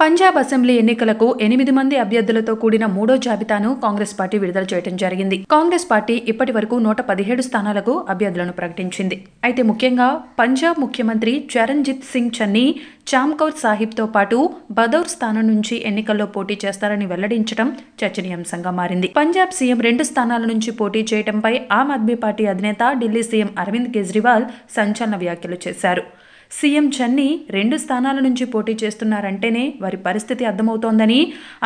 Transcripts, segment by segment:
Punjab assembly ఎన్నికలకు ఎనిమిది మంది అభ్యర్థులతో కూడిన మూడో జాబితాను కాంగ్రెస్ పార్టీ విడుదల చేయడం జరిగింది కాంగ్రెస్ పార్టీ ఇప్పటి వరకు నూట పదిహేడు స్థానాలకు అభ్యర్థులను ప్రకటించింది అయితే ముఖ్యంగా పంజాబ్ ముఖ్యమంత్రి చరణ్జిత్ సింగ్ చన్నీ చామ్కౌర్ సాహిబ్తో పాటు బదౌర్ స్థానం నుంచి ఎన్నికల్లో పోటీ చేస్తారని వెల్లడించడం చర్చనీయాంశంగా మారింది పంజాబ్ సీఎం రెండు స్థానాల నుంచి పోటీ చేయడంపై ఆమ్ ఆద్మీ పార్టీ అధినేత ఢిల్లీ సీఎం అరవింద్ కేజ్రీవాల్ సంచలన వ్యాఖ్యలు చేశారు సీఎం చన్నీ రెండు స్థానాల నుంచి పోటీ చేస్తున్నారంటేనే వారి పరిస్థితి అర్థమవుతోందని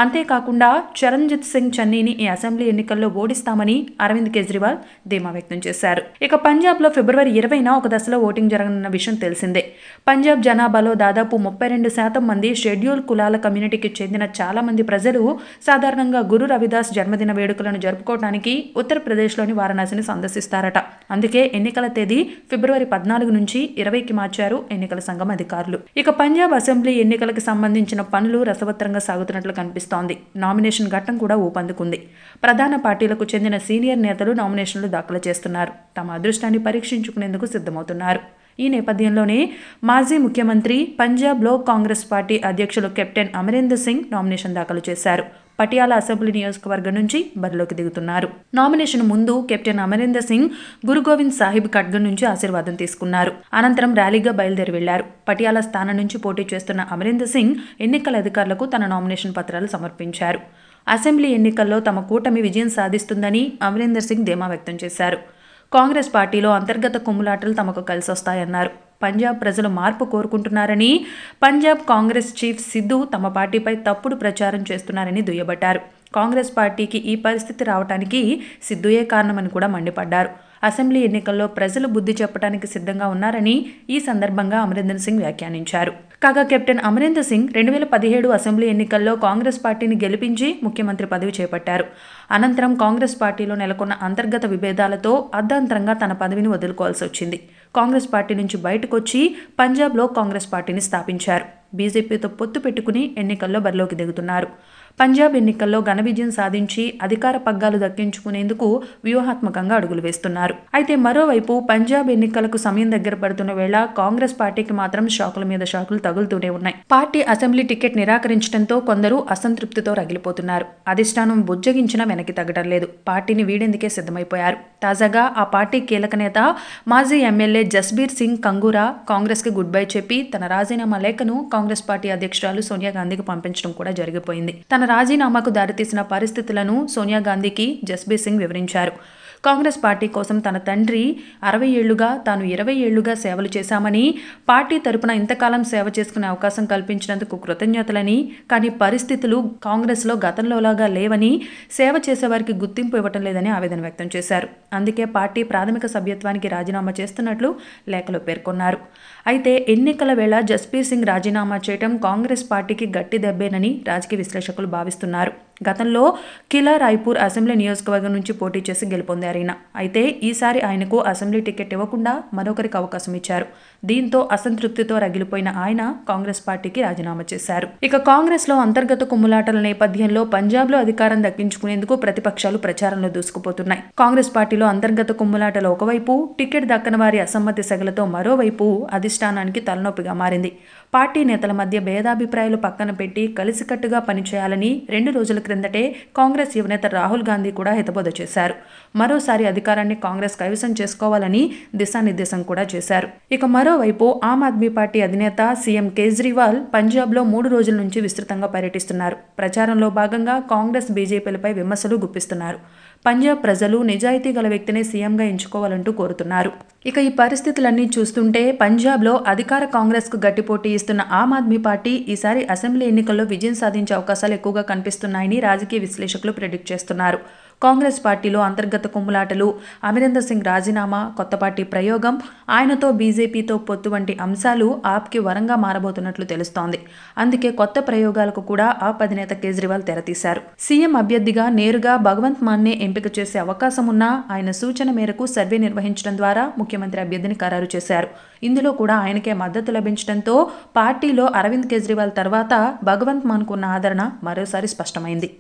అంతేకాకుండా చరణ్జిత్ సింగ్ చన్నీని ఈ అసెంబ్లీ ఎన్నికల్లో ఓడిస్తామని అరవింద్ కేజ్రీవాల్ ధీమా వ్యక్తం చేశారు ఇక పంజాబ్లో ఫిబ్రవరి ఇరవైన ఒక దశలో ఓటింగ్ జరగనున్న విషయం తెలిసిందే పంజాబ్ జనాభాలో దాదాపు ముప్పై రెండు శాతం మంది షెడ్యూల్ కులాల కమ్యూనిటీకి చెందిన చాలా మంది ప్రజలు సాధారణంగా గురు రవిదాస్ జన్మదిన వేడుకలను జరుపుకోవడానికి ఉత్తరప్రదేశ్లోని వారణాసిని సందర్శిస్తారట అందుకే ఎన్నికల తేదీ ఫిబ్రవరి పద్నాలుగు నుంచి ఇరవైకి మార్చారు ఎన్నికల సంఘం అధికారులు ఇక పంజాబ్ అసెంబ్లీ ఎన్నికలకు సంబంధించిన పనులు రసవత్తరంగా సాగుతున్నట్లు కనిపిస్తోంది నామినేషన్ ఘట్టం కూడా ఊపందుకుంది ప్రధాన పార్టీలకు చెందిన సీనియర్ నేతలు నామినేషన్లు దాఖలు చేస్తున్నారు తమ అదృష్టాన్ని పరీక్షించుకునేందుకు సిద్ధమవుతున్నారు ఈ నేపథ్యంలోనే మాజీ ముఖ్యమంత్రి పంజాబ్ లో కాంగ్రెస్ పార్టీ అధ్యక్షులు కెప్టెన్ అమరేందర్ సింగ్ నామినేషన్ దాఖలు చేశారు పటియాల అసెంబ్లీ నియోజకవర్గం నుంచి బరిలోకి దిగుతున్నారు నామినేషన్ ముందు కెప్టెన్ అమరేందర్ సింగ్ గురు గోవింద్ సాహిబ్ ఖడ్గన్ నుంచి ఆశీర్వాదం తీసుకున్నారు అనంతరం ర్యాలీగా బయలుదేరి వెళ్లారు పటియాల స్థానం నుంచి పోటీ చేస్తున్న అమరేందర్ సింగ్ ఎన్నికల అధికారులకు తన నామినేషన్ పత్రాలు సమర్పించారు అసెంబ్లీ ఎన్నికల్లో తమ కూటమి విజయం సాధిస్తుందని అమరీందర్ సింగ్ ధీమా వ్యక్తం చేశారు కాంగ్రెస్ పార్టీలో అంతర్గత కుమ్ములాటలు తమకు కలిసొస్తాయన్నారు పంజాబ్ ప్రజలు మార్పు కోరుకుంటున్నారని పంజాబ్ కాంగ్రెస్ చీఫ్ సిద్ధు తమ పార్టీపై తప్పుడు ప్రచారం చేస్తున్నారని దుయ్యబట్టారు కాంగ్రెస్ పార్టీకి ఈ పరిస్థితి రావడానికి సిద్ధుయే కారణమని కూడా మండిపడ్డారు అసెంబ్లీ ఎన్నికల్లో ప్రజలు బుద్ధి చెప్పడానికి సిద్ధంగా ఉన్నారని ఈ సందర్భంగా అమరీందర్ సింగ్ వ్యాఖ్యానించారు కాగా కెప్టెన్ అమరీందర్ సింగ్ రెండు వేల పదిహేడు అసెంబ్లీ ఎన్నికల్లో కాంగ్రెస్ పార్టీని గెలిపించి ముఖ్యమంత్రి పదవి చేపట్టారు అనంతరం కాంగ్రెస్ పార్టీలో నెలకొన్న అంతర్గత విభేదాలతో అర్ధాంతరంగా తన పదవిని వదులుకోవాల్సి వచ్చింది కాంగ్రెస్ పార్టీ నుంచి బయటకు వచ్చి పంజాబ్లో కాంగ్రెస్ పార్టీని స్థాపించారు బీజేపీతో పొత్తు పెట్టుకుని ఎన్నికల్లో బరిలోకి దిగుతున్నారు పంజాబ్ ఎన్నికల్లో ఘన విజయం సాధించి అధికార పగ్గాలు దక్కించుకునేందుకు వ్యూహాత్మకంగా అడుగులు వేస్తున్నారు అయితే మరోవైపు పంజాబ్ ఎన్నికలకు సమయం దగ్గర పడుతున్న వేళ కాంగ్రెస్ పార్టీకి మాత్రం షాకుల మీద షాకులు తగులుతూనే ఉన్నాయి పార్టీ అసెంబ్లీ టికెట్ నిరాకరించడంతో కొందరు అసంతృప్తితో రగిలిపోతున్నారు అధిష్టానం బుజ్జగించినా వెనక్కి తగ్గడం లేదు పార్టీని వీడేందుకే సిద్ధమైపోయారు తాజాగా ఆ పార్టీ కీలక నేత మాజీ ఎమ్మెల్యే జస్బీర్ సింగ్ కంగూరా కాంగ్రెస్కి గుడ్ బై చెప్పి తన రాజీనామా లేఖను కాంగ్రెస్ పార్టీ అధ్యక్షురాలు సోనియా గాంధీకి పంపించడం కూడా జరిగిపోయింది తన రాజీనామాకు దారితీసిన పరిస్థితులను సోనియా గాంధీకి జస్బీర్ సింగ్ వివరించారు కాంగ్రెస్ పార్టీ కోసం తన తండ్రి అరవై ఏళ్లుగా తాను ఇరవై ఏళ్లుగా సేవలు చేశామని పార్టీ తరపున ఇంతకాలం సేవ చేసుకునే అవకాశం కల్పించినందుకు కృతజ్ఞతలని కానీ పరిస్థితులు కాంగ్రెస్లో గతంలోలాగా లేవని సేవ చేసేవారికి గుర్తింపు ఇవ్వటం లేదని ఆవేదన వ్యక్తం చేశారు అందుకే పార్టీ ప్రాథమిక సభ్యత్వానికి రాజీనామా చేస్తున్నట్లు లేఖలో పేర్కొన్నారు అయితే ఎన్నికల వేళ జస్పీర్ సింగ్ రాజీనామా చేయడం కాంగ్రెస్ పార్టీకి గట్టి దెబ్బేనని రాజకీయ విశ్లేషకులు భావిస్తున్నారు గతంలో కిలా రాయ్పూర్ అసెంబ్లీ నియోజకవర్గం నుంచి పోటీ చేసి గెలుపొందారు ఆయన అయితే ఈసారి ఆయనకు అసెంబ్లీ టికెట్ ఇవ్వకుండా మరొకరికి అవకాశం ఇచ్చారు దీంతో అసంతృప్తితో రగిలిపోయిన ఆయన కాంగ్రెస్ పార్టీకి రాజీనామా చేశారు ఇక కాంగ్రెస్ లో అంతర్గత కుమ్ములాటల నేపథ్యంలో పంజాబ్ లో అధికారం దక్కించుకునేందుకు ప్రతిపక్షాలు ప్రచారంలో దూసుకుపోతున్నాయి కాంగ్రెస్ పార్టీలో అంతర్గత కుమ్ములాటలు ఒకవైపు టికెట్ దక్కన వారి అసమ్మతి సెగలతో మరోవైపు అధిష్టానానికి తలనొప్పిగా మారింది పార్టీ నేతల మధ్య భేదాభిప్రాయాలు పక్కన పెట్టి కలిసికట్టుగా పనిచేయాలని రెండు రోజుల క్రిందటే కాంగ్రెస్ యువనేత రాహుల్ గాంధీ కూడా హితబోధ చేశారు మరోసారి అధికారాన్ని కాంగ్రెస్ కైవసం చేసుకోవాలని దిశానిర్దేశం కూడా చేశారు ఇక మరోవైపు ఆమ్ ఆద్మీ పార్టీ అధినేత సీఎం కేజ్రీవాల్ పంజాబ్లో మూడు రోజుల నుంచి విస్తృతంగా పర్యటిస్తున్నారు ప్రచారంలో భాగంగా కాంగ్రెస్ బీజేపీలపై విమర్శలు గుప్పిస్తున్నారు పంజాబ్ ప్రజలు నిజాయితీ గల వ్యక్తినే సీఎంగా ఎంచుకోవాలంటూ కోరుతున్నారు ఇక ఈ పరిస్థితులన్నీ చూస్తుంటే పంజాబ్లో అధికార కాంగ్రెస్కు గట్టి పోటీ ఇస్తున్న ఆమ్ ఆద్మీ పార్టీ ఈసారి అసెంబ్లీ ఎన్నికల్లో విజయం సాధించే అవకాశాలు ఎక్కువగా కనిపిస్తున్నాయని రాజకీయ విశ్లేషకులు ప్రెడిక్ట్ చేస్తున్నారు కాంగ్రెస్ పార్టీలో అంతర్గత కుమ్ములాటలు అమరీందర్ సింగ్ రాజీనామా కొత్త పార్టీ ప్రయోగం ఆయనతో బీజేపీతో పొత్తు వంటి అంశాలు ఆప్కి వరంగా మారబోతున్నట్లు తెలుస్తోంది అందుకే కొత్త ప్రయోగాలకు కూడా ఆప్ అధినేత కేజ్రీవాల్ తెరతీశారు సీఎం అభ్యర్థిగా నేరుగా భగవంత్ మాన్నే ఎంపిక చేసే అవకాశం ఉన్నా ఆయన సూచన మేరకు సర్వే నిర్వహించడం ద్వారా ముఖ్యమంత్రి అభ్యర్థిని ఖరారు చేశారు ఇందులో కూడా ఆయనకే మద్దతు లభించడంతో పార్టీలో అరవింద్ కేజ్రీవాల్ తర్వాత భగవంత్ మాన్కున్న ఆదరణ మరోసారి స్పష్టమైంది